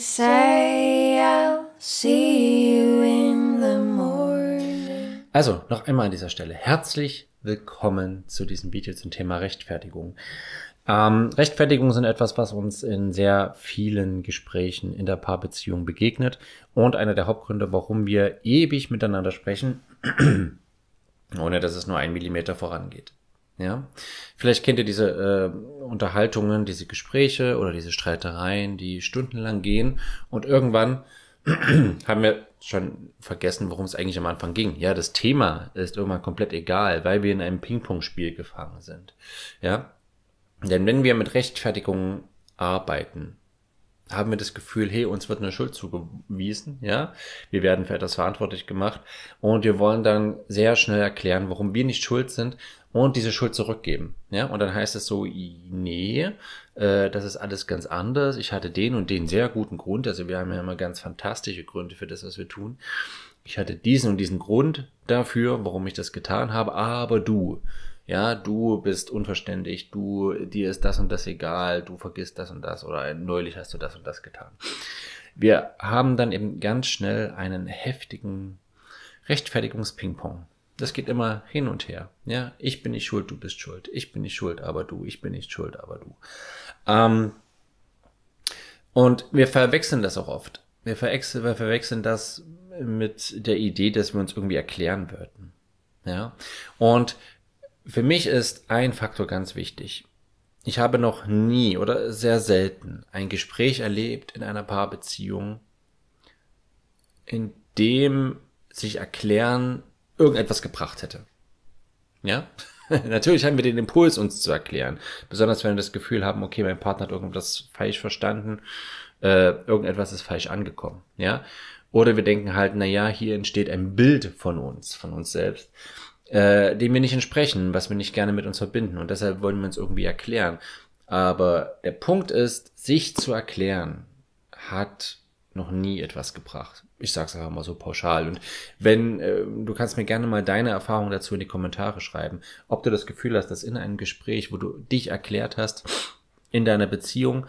say I'll see you in the morning. Also, noch einmal an dieser Stelle. Herzlich willkommen zu diesem Video zum Thema Rechtfertigung. Ähm, Rechtfertigungen sind etwas, was uns in sehr vielen Gesprächen in der Paarbeziehung begegnet und einer der Hauptgründe, warum wir ewig miteinander sprechen, ohne dass es nur ein Millimeter vorangeht. Ja, vielleicht kennt ihr diese äh, Unterhaltungen, diese Gespräche oder diese Streitereien, die stundenlang gehen und irgendwann haben wir schon vergessen, worum es eigentlich am Anfang ging. Ja, das Thema ist irgendwann komplett egal, weil wir in einem Ping-Pong-Spiel gefangen sind. Ja, denn wenn wir mit Rechtfertigungen arbeiten, haben wir das Gefühl, hey, uns wird eine Schuld zugewiesen, ja, wir werden für etwas verantwortlich gemacht und wir wollen dann sehr schnell erklären, warum wir nicht schuld sind und diese Schuld zurückgeben, ja, und dann heißt es so, nee, äh, das ist alles ganz anders, ich hatte den und den sehr guten Grund, also wir haben ja immer ganz fantastische Gründe für das, was wir tun, ich hatte diesen und diesen Grund dafür, warum ich das getan habe, aber du, ja, du bist unverständlich, du, dir ist das und das egal, du vergisst das und das oder neulich hast du das und das getan. Wir haben dann eben ganz schnell einen heftigen rechtfertigungs pong Das geht immer hin und her. Ja, ich bin nicht schuld, du bist schuld. Ich bin nicht schuld, aber du. Ich bin nicht schuld, aber du. Ähm, und wir verwechseln das auch oft. Wir verwechseln, wir verwechseln das mit der Idee, dass wir uns irgendwie erklären würden. Ja. Und für mich ist ein Faktor ganz wichtig. Ich habe noch nie oder sehr selten ein Gespräch erlebt in einer Paarbeziehung, in dem sich erklären irgendetwas gebracht hätte. Ja? Natürlich haben wir den Impuls, uns zu erklären. Besonders wenn wir das Gefühl haben, okay, mein Partner hat irgendwas falsch verstanden, äh, irgendetwas ist falsch angekommen. Ja? Oder wir denken halt, na ja, hier entsteht ein Bild von uns, von uns selbst äh, dem wir nicht entsprechen, was wir nicht gerne mit uns verbinden. Und deshalb wollen wir uns irgendwie erklären. Aber der Punkt ist, sich zu erklären hat noch nie etwas gebracht. Ich sag's einfach mal so pauschal. Und wenn, äh, du kannst mir gerne mal deine Erfahrung dazu in die Kommentare schreiben, ob du das Gefühl hast, dass in einem Gespräch, wo du dich erklärt hast, in deiner Beziehung,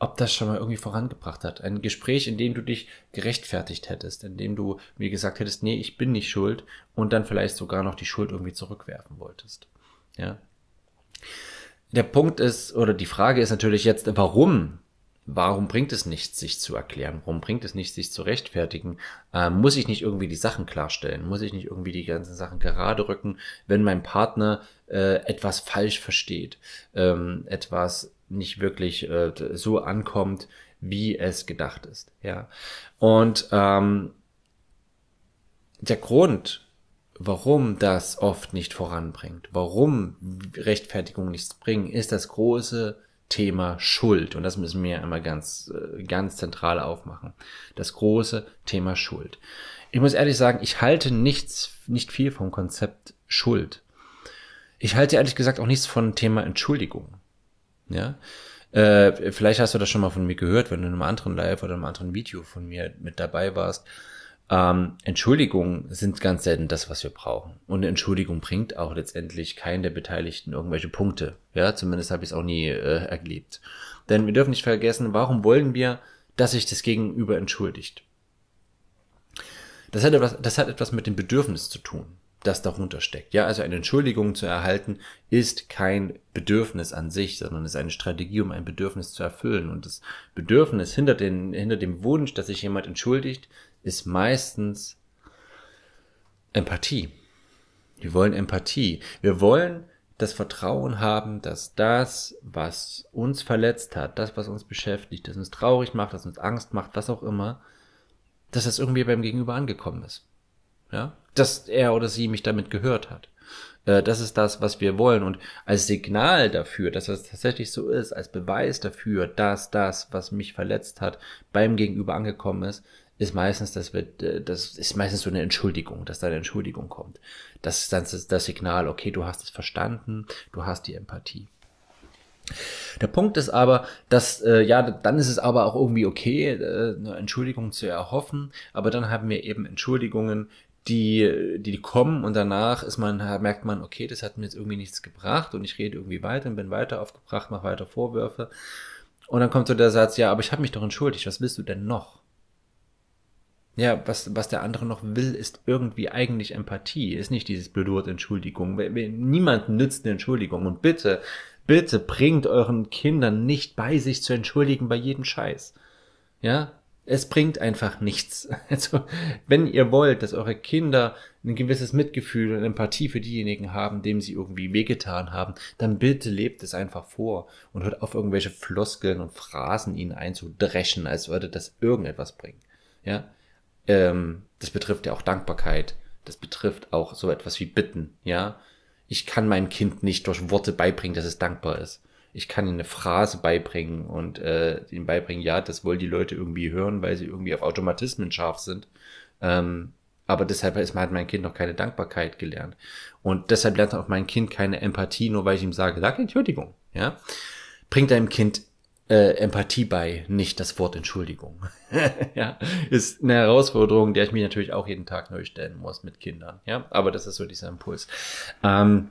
ob das schon mal irgendwie vorangebracht hat. Ein Gespräch, in dem du dich gerechtfertigt hättest, in dem du mir gesagt hättest, nee, ich bin nicht schuld und dann vielleicht sogar noch die Schuld irgendwie zurückwerfen wolltest. Ja. Der Punkt ist, oder die Frage ist natürlich jetzt, warum? Warum bringt es nichts, sich zu erklären? Warum bringt es nichts, sich zu rechtfertigen? Ähm, muss ich nicht irgendwie die Sachen klarstellen? Muss ich nicht irgendwie die ganzen Sachen gerade rücken, wenn mein Partner äh, etwas falsch versteht, ähm, etwas nicht wirklich äh, so ankommt, wie es gedacht ist. Ja. Und ähm, der Grund, warum das oft nicht voranbringt, warum Rechtfertigung nichts bringen, ist das große Thema Schuld. Und das müssen wir einmal ganz, äh, ganz zentral aufmachen. Das große Thema Schuld. Ich muss ehrlich sagen, ich halte nichts, nicht viel vom Konzept Schuld. Ich halte ehrlich gesagt auch nichts von Thema Entschuldigung. Ja? Äh, vielleicht hast du das schon mal von mir gehört, wenn du in einem anderen Live oder einem anderen Video von mir mit dabei warst. Ähm, Entschuldigungen sind ganz selten das, was wir brauchen. Und eine Entschuldigung bringt auch letztendlich keinen der Beteiligten irgendwelche Punkte. Ja, zumindest habe ich es auch nie äh, erlebt. Denn wir dürfen nicht vergessen, warum wollen wir, dass sich das Gegenüber entschuldigt? Das hat, etwas, das hat etwas mit dem Bedürfnis zu tun das darunter steckt. Ja, also eine Entschuldigung zu erhalten ist kein Bedürfnis an sich, sondern ist eine Strategie, um ein Bedürfnis zu erfüllen. Und das Bedürfnis hinter, den, hinter dem Wunsch, dass sich jemand entschuldigt, ist meistens Empathie. Wir wollen Empathie. Wir wollen das Vertrauen haben, dass das, was uns verletzt hat, das, was uns beschäftigt, das uns traurig macht, das uns Angst macht, was auch immer, dass das irgendwie beim Gegenüber angekommen ist ja, dass er oder sie mich damit gehört hat. Äh, das ist das, was wir wollen. Und als Signal dafür, dass das tatsächlich so ist, als Beweis dafür, dass das, was mich verletzt hat, beim Gegenüber angekommen ist, ist meistens, dass wir, äh, das ist meistens so eine Entschuldigung, dass da eine Entschuldigung kommt. Das ist dann das Signal, okay, du hast es verstanden, du hast die Empathie. Der Punkt ist aber, dass, äh, ja, dann ist es aber auch irgendwie okay, äh, eine Entschuldigung zu erhoffen, aber dann haben wir eben Entschuldigungen, die, die kommen und danach ist man, merkt man, okay, das hat mir jetzt irgendwie nichts gebracht und ich rede irgendwie weiter und bin weiter aufgebracht, mache weiter Vorwürfe. Und dann kommt so der Satz, ja, aber ich habe mich doch entschuldigt, was willst du denn noch? Ja, was, was der andere noch will, ist irgendwie eigentlich Empathie, ist nicht dieses blöde Wort Entschuldigung. Niemand nützt eine Entschuldigung. Und bitte, bitte bringt euren Kindern nicht bei, sich zu entschuldigen bei jedem Scheiß. Ja, es bringt einfach nichts. Also, wenn ihr wollt, dass eure Kinder ein gewisses Mitgefühl und Empathie für diejenigen haben, dem sie irgendwie wehgetan haben, dann bitte lebt es einfach vor und hört auf, irgendwelche Floskeln und Phrasen ihnen einzudreschen, als würde das irgendetwas bringen. Ja, ähm, das betrifft ja auch Dankbarkeit. Das betrifft auch so etwas wie Bitten. Ja, ich kann meinem Kind nicht durch Worte beibringen, dass es dankbar ist ich kann ihnen eine Phrase beibringen und äh, ihnen beibringen, ja, das wollen die Leute irgendwie hören, weil sie irgendwie auf Automatismen scharf sind. Ähm, aber deshalb ist, hat mein Kind noch keine Dankbarkeit gelernt. Und deshalb lernt auch mein Kind keine Empathie, nur weil ich ihm sage, sag Entschuldigung. Ja? Bringt deinem Kind äh, Empathie bei, nicht das Wort Entschuldigung. ja, ist eine Herausforderung, der ich mich natürlich auch jeden Tag neu stellen muss mit Kindern. Ja, aber das ist so dieser Impuls. Ähm,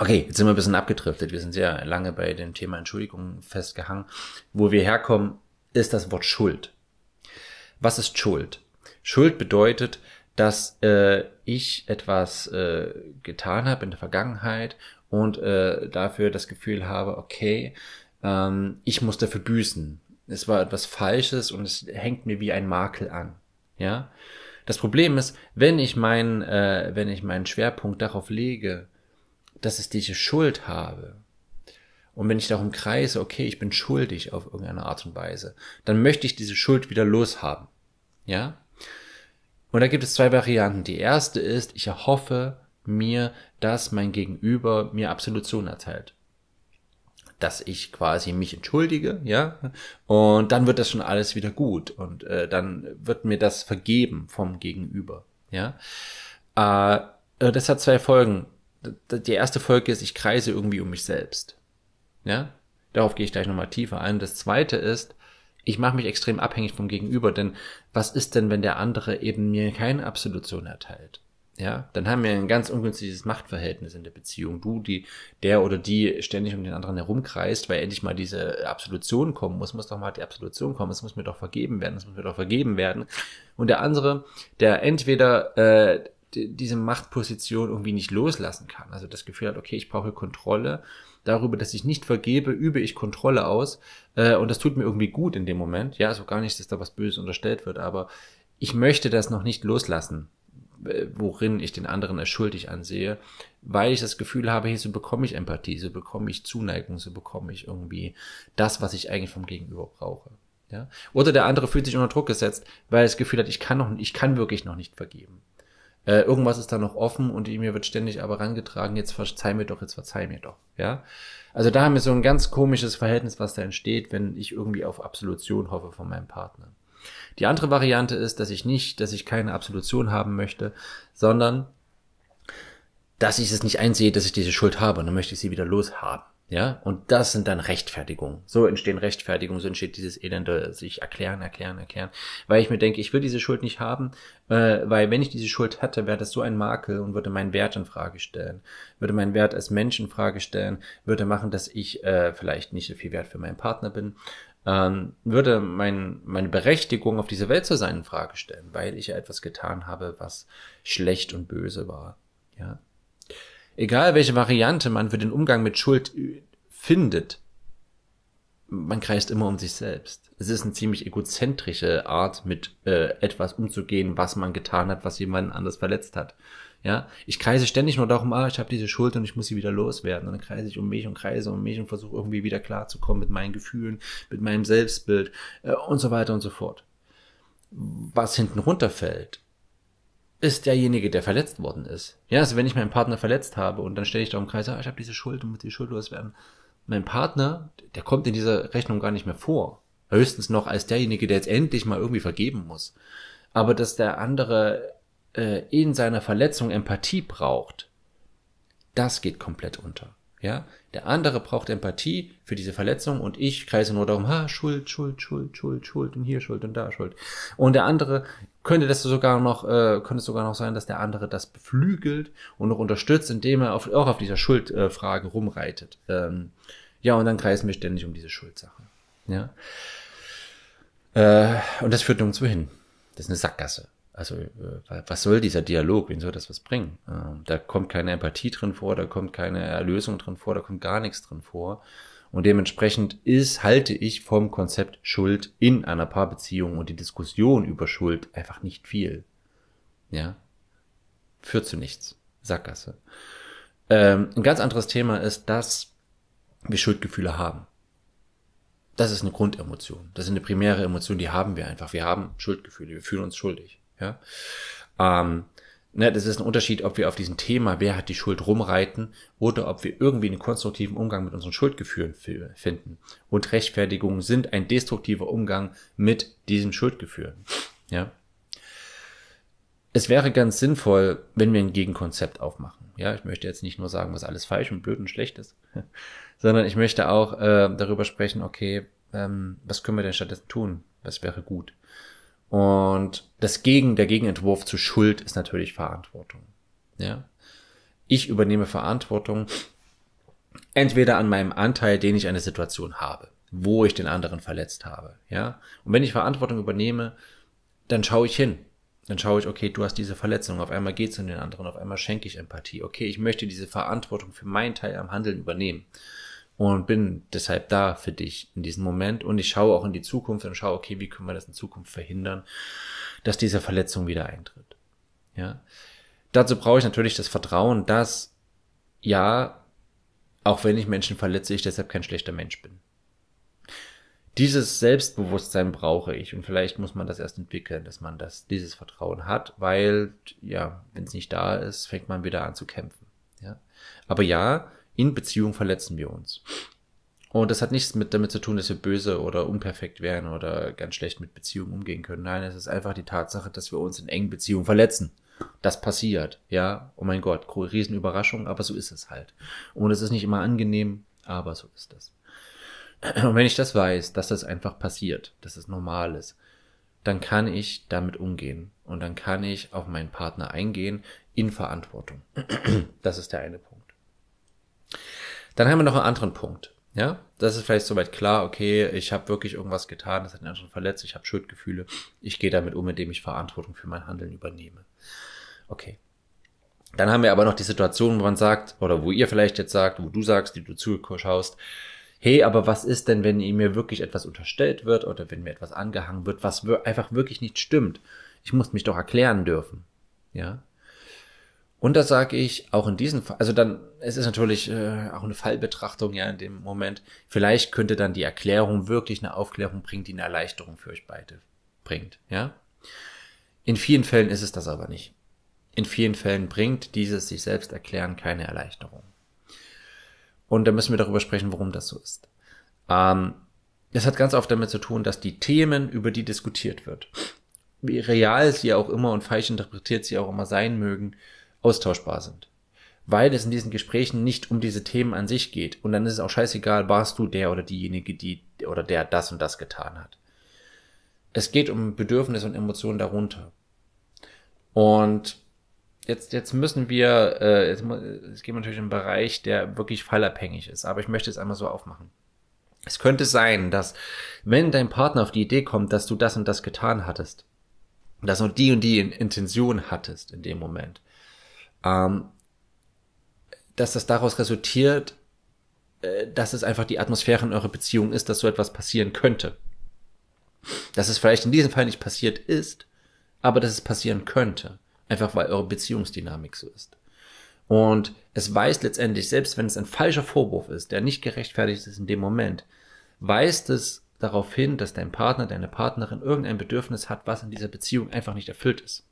Okay, jetzt sind wir ein bisschen abgedriftet. Wir sind sehr lange bei dem Thema Entschuldigung festgehangen. Wo wir herkommen, ist das Wort Schuld. Was ist Schuld? Schuld bedeutet, dass äh, ich etwas äh, getan habe in der Vergangenheit und äh, dafür das Gefühl habe, okay, ähm, ich muss dafür büßen. Es war etwas Falsches und es hängt mir wie ein Makel an. Ja. Das Problem ist, wenn ich meinen, äh, wenn ich meinen Schwerpunkt darauf lege, dass ich diese Schuld habe, und wenn ich darum kreise, okay, ich bin schuldig auf irgendeine Art und Weise, dann möchte ich diese Schuld wieder loshaben. Ja? Und da gibt es zwei Varianten. Die erste ist, ich erhoffe mir, dass mein Gegenüber mir Absolution erteilt. Dass ich quasi mich entschuldige, ja, und dann wird das schon alles wieder gut und äh, dann wird mir das vergeben vom Gegenüber, ja. Äh, äh das hat zwei Folgen die erste Folge ist, ich kreise irgendwie um mich selbst. Ja? Darauf gehe ich gleich nochmal tiefer ein. Das zweite ist, ich mache mich extrem abhängig vom Gegenüber, denn was ist denn, wenn der andere eben mir keine Absolution erteilt? Ja, dann haben wir ein ganz ungünstiges Machtverhältnis in der Beziehung. Du, die, der oder die ständig um den anderen herumkreist, weil endlich mal diese Absolution kommen muss, muss doch mal die Absolution kommen, es muss mir doch vergeben werden, es muss mir doch vergeben werden. Und der andere, der entweder äh, diese Machtposition irgendwie nicht loslassen kann. Also das Gefühl hat, okay, ich brauche Kontrolle darüber, dass ich nicht vergebe, übe ich Kontrolle aus. Äh, und das tut mir irgendwie gut in dem Moment. Ja, also gar nicht, dass da was Böses unterstellt wird, aber ich möchte das noch nicht loslassen, worin ich den anderen als schuldig ansehe, weil ich das Gefühl habe, hier so bekomme ich Empathie, so bekomme ich Zuneigung, so bekomme ich irgendwie das, was ich eigentlich vom Gegenüber brauche. Ja? Oder der andere fühlt sich unter Druck gesetzt, weil er das Gefühl hat, ich kann noch, ich kann wirklich noch nicht vergeben. Äh, irgendwas ist da noch offen und mir wird ständig aber rangetragen, jetzt verzeih mir doch, jetzt verzeih mir doch. Ja. Also da haben wir so ein ganz komisches Verhältnis, was da entsteht, wenn ich irgendwie auf Absolution hoffe von meinem Partner. Die andere Variante ist, dass ich nicht, dass ich keine Absolution haben möchte, sondern dass ich es nicht einsehe, dass ich diese Schuld habe und dann möchte ich sie wieder loshaben. Ja, und das sind dann Rechtfertigungen. So entstehen Rechtfertigungen, so entsteht dieses elende äh, sich erklären, erklären, erklären. Weil ich mir denke, ich will diese Schuld nicht haben, äh, weil wenn ich diese Schuld hätte, wäre das so ein Makel und würde meinen Wert in Frage stellen, würde meinen Wert als Mensch in Frage stellen, würde machen, dass ich äh, vielleicht nicht so viel wert für meinen Partner bin, ähm, würde mein, meine Berechtigung auf diese Welt zu sein in Frage stellen, weil ich ja etwas getan habe, was schlecht und böse war. Ja. Egal welche Variante man für den Umgang mit Schuld äh, findet, man kreist immer um sich selbst. Es ist eine ziemlich egozentrische Art, mit äh, etwas umzugehen, was man getan hat, was jemand anders verletzt hat. Ja, ich kreise ständig nur darum, ah, ich habe diese Schuld und ich muss sie wieder loswerden. Und dann kreise ich um mich und kreise um mich und versuche irgendwie wieder klarzukommen mit meinen Gefühlen, mit meinem Selbstbild äh, und so weiter und so fort. Was hinten runterfällt, ist derjenige, der verletzt worden ist. Ja, also wenn ich meinen Partner verletzt habe und dann stelle ich da im Kreis, ah, ich habe diese Schuld und muss die Schuld loswerden. Mein Partner, der kommt in dieser Rechnung gar nicht mehr vor. Höchstens noch als derjenige, der jetzt endlich mal irgendwie vergeben muss. Aber dass der andere äh, in seiner Verletzung Empathie braucht, das geht komplett unter. Ja, der andere braucht Empathie für diese Verletzung und ich kreise nur darum, ha, Schuld, Schuld, Schuld, Schuld, Schuld und hier Schuld und da Schuld. Und der andere könnte das sogar noch, äh, könnte sogar noch sein, dass der andere das beflügelt und noch unterstützt, indem er auf, auch auf dieser Schuldfrage äh, rumreitet. Ähm, ja, und dann kreisen wir ständig um diese Schuldsache. Ja. Äh, und das führt nirgendwo hin. Das ist eine Sackgasse. Also äh, was soll dieser Dialog? Wen soll das was bringen? Ähm, da kommt keine Empathie drin vor, da kommt keine Erlösung drin vor, da kommt gar nichts drin vor. Und dementsprechend ist, halte ich vom Konzept Schuld in einer Paarbeziehung und die Diskussion über Schuld einfach nicht viel. Ja. Führt zu nichts. Sackgasse. Ähm, ein ganz anderes Thema ist, dass wir Schuldgefühle haben. Das ist eine Grundemotion. Das ist eine primäre Emotion, die haben wir einfach. Wir haben Schuldgefühle. Wir fühlen uns schuldig. Ja. Ähm, ne, das ist ein Unterschied, ob wir auf diesem Thema, wer hat die Schuld, rumreiten oder ob wir irgendwie einen konstruktiven Umgang mit unseren Schuldgefühlen finden. Und Rechtfertigungen sind ein destruktiver Umgang mit diesem Schuldgefühl. Ja. Es wäre ganz sinnvoll, wenn wir ein Gegenkonzept aufmachen. Ja, ich möchte jetzt nicht nur sagen, was alles falsch und blöd und schlecht ist, sondern ich möchte auch äh, darüber sprechen, okay, ähm, was können wir denn stattdessen tun? Was wäre gut? Und das Gegen, der Gegenentwurf zu Schuld ist natürlich Verantwortung. Ja? Ich übernehme Verantwortung entweder an meinem Anteil, den ich an der Situation habe, wo ich den anderen verletzt habe. Ja? Und wenn ich Verantwortung übernehme, dann schaue ich hin. Dann schaue ich, okay, du hast diese Verletzung, auf einmal geht's um den anderen, auf einmal schenke ich Empathie. Okay, ich möchte diese Verantwortung für meinen Teil am Handeln übernehmen und bin deshalb da für dich in diesem Moment und ich schaue auch in die Zukunft und schaue, okay, wie können wir das in Zukunft verhindern, dass diese Verletzung wieder eintritt. Ja. Dazu brauche ich natürlich das Vertrauen, dass ja, auch wenn ich Menschen verletze, ich deshalb kein schlechter Mensch bin. Dieses Selbstbewusstsein brauche ich und vielleicht muss man das erst entwickeln, dass man das dieses Vertrauen hat, weil ja, wenn es nicht da ist, fängt man wieder an zu kämpfen. Ja. Aber ja, in Beziehung verletzen wir uns. Und das hat nichts mit, damit zu tun, dass wir böse oder unperfekt wären oder ganz schlecht mit Beziehungen umgehen können. Nein, es ist einfach die Tatsache, dass wir uns in engen Beziehungen verletzen. Das passiert, ja. Oh mein Gott, Riesenüberraschung, aber so ist es halt. Und es ist nicht immer angenehm, aber so ist das. Und wenn ich das weiß, dass das einfach passiert, dass es das normal ist, dann kann ich damit umgehen und dann kann ich auf meinen Partner eingehen in Verantwortung. Das ist der eine Punkt. Dann haben wir noch einen anderen Punkt. Ja, das ist vielleicht soweit klar, okay, ich habe wirklich irgendwas getan, das hat den anderen verletzt, ich habe Schuldgefühle, ich gehe damit um, indem ich Verantwortung für mein Handeln übernehme. Okay. Dann haben wir aber noch die Situation, wo man sagt, oder wo ihr vielleicht jetzt sagt, wo du sagst, die du zuschaust, hey, aber was ist denn, wenn mir wirklich etwas unterstellt wird oder wenn mir etwas angehangen wird, was einfach wirklich nicht stimmt? Ich muss mich doch erklären dürfen. Ja, und da sage ich, auch in diesem Fall, also dann, es ist natürlich äh, auch eine Fallbetrachtung ja in dem Moment, vielleicht könnte dann die Erklärung wirklich eine Aufklärung bringen, die eine Erleichterung für euch beide bringt, ja. In vielen Fällen ist es das aber nicht. In vielen Fällen bringt dieses sich selbst erklären keine Erleichterung. Und da müssen wir darüber sprechen, warum das so ist. Ähm, das hat ganz oft damit zu tun, dass die Themen, über die diskutiert wird, wie real sie auch immer und falsch interpretiert sie auch immer sein mögen, austauschbar sind. Weil es in diesen Gesprächen nicht um diese Themen an sich geht. Und dann ist es auch scheißegal, warst du der oder diejenige, die oder der das und das getan hat. Es geht um Bedürfnisse und Emotionen darunter. Und jetzt, jetzt müssen wir, äh, jetzt, jetzt gehen wir natürlich in einen Bereich, der wirklich fallabhängig ist, aber ich möchte es einmal so aufmachen. Es könnte sein, dass wenn dein Partner auf die Idee kommt, dass du das und das getan hattest, dass du die und die Intention hattest in dem Moment, ähm, dass das daraus resultiert, äh, dass es einfach die Atmosphäre in eurer Beziehung ist, dass so etwas passieren könnte. Dass es vielleicht in diesem Fall nicht passiert ist, aber dass es passieren könnte. Einfach weil eure Beziehungsdynamik so ist. Und es weiß letztendlich, selbst wenn es ein falscher Vorwurf ist, der nicht gerechtfertigt ist in dem Moment, weist es darauf hin, dass dein Partner, deine Partnerin irgendein Bedürfnis hat, was in dieser Beziehung einfach nicht erfüllt ist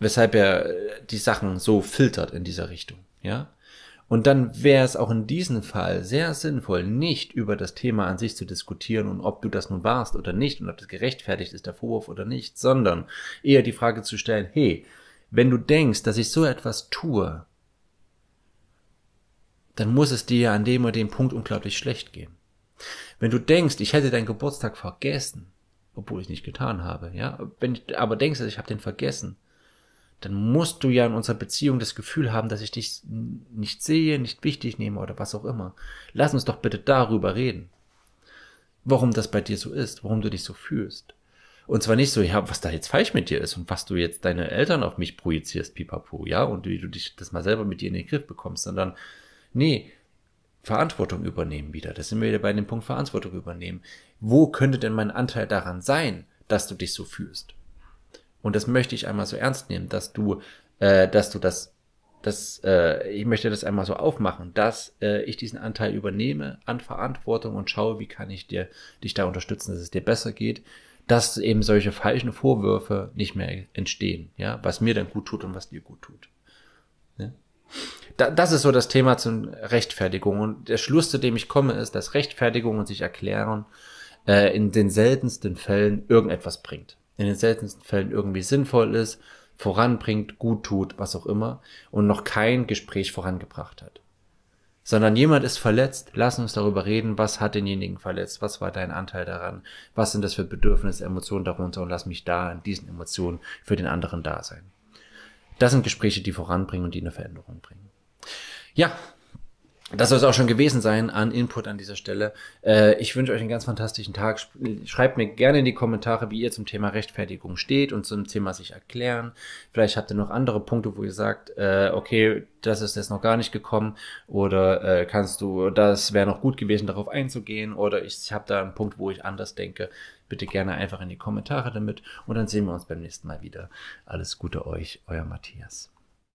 weshalb er die Sachen so filtert in dieser Richtung, ja. Und dann wäre es auch in diesem Fall sehr sinnvoll, nicht über das Thema an sich zu diskutieren und ob du das nun warst oder nicht und ob das gerechtfertigt ist, der Vorwurf oder nicht, sondern eher die Frage zu stellen, hey, wenn du denkst, dass ich so etwas tue, dann muss es dir an dem oder dem Punkt unglaublich schlecht gehen. Wenn du denkst, ich hätte deinen Geburtstag vergessen, obwohl ich nicht getan habe, ja, wenn du aber denkst, dass also ich habe den vergessen, dann musst du ja in unserer Beziehung das Gefühl haben, dass ich dich nicht sehe, nicht wichtig nehme oder was auch immer. Lass uns doch bitte darüber reden. Warum das bei dir so ist, warum du dich so fühlst. Und zwar nicht so, ja, was da jetzt falsch mit dir ist und was du jetzt deine Eltern auf mich projizierst, pipapo, ja, und wie du dich das mal selber mit dir in den Griff bekommst, sondern, nee, Verantwortung übernehmen wieder. Das sind wir wieder bei dem Punkt Verantwortung übernehmen. Wo könnte denn mein Anteil daran sein, dass du dich so fühlst? und das möchte ich einmal so ernst nehmen, dass du, äh, dass du das, das, äh, ich möchte das einmal so aufmachen, dass äh, ich diesen Anteil übernehme an Verantwortung und schaue, wie kann ich dir dich da unterstützen, dass es dir besser geht, dass eben solche falschen Vorwürfe nicht mehr entstehen, ja, was mir dann gut tut und was dir gut tut. Ja? Da, das ist so das Thema zu Rechtfertigung und der Schluss, zu dem ich komme, ist, dass Rechtfertigung und sich erklären äh, in den seltensten Fällen irgendetwas bringt in den seltensten Fällen irgendwie sinnvoll ist, voranbringt, gut tut, was auch immer, und noch kein Gespräch vorangebracht hat. Sondern jemand ist verletzt, lass uns darüber reden, was hat denjenigen verletzt, was war dein Anteil daran, was sind das für Bedürfnisse, Emotionen darunter und lass mich da in diesen Emotionen für den anderen da sein. Das sind Gespräche, die voranbringen und die eine Veränderung bringen. Ja, das soll es auch schon gewesen sein an Input an dieser Stelle. Äh, ich wünsche euch einen ganz fantastischen Tag. Schreibt mir gerne in die Kommentare, wie ihr zum Thema Rechtfertigung steht und zum Thema sich erklären. Vielleicht habt ihr noch andere Punkte, wo ihr sagt, äh, okay, das ist jetzt noch gar nicht gekommen oder äh, kannst du, das wäre noch gut gewesen, darauf einzugehen oder ich habe da einen Punkt, wo ich anders denke. Bitte gerne einfach in die Kommentare damit und dann sehen wir uns beim nächsten Mal wieder. Alles Gute euch, euer Matthias.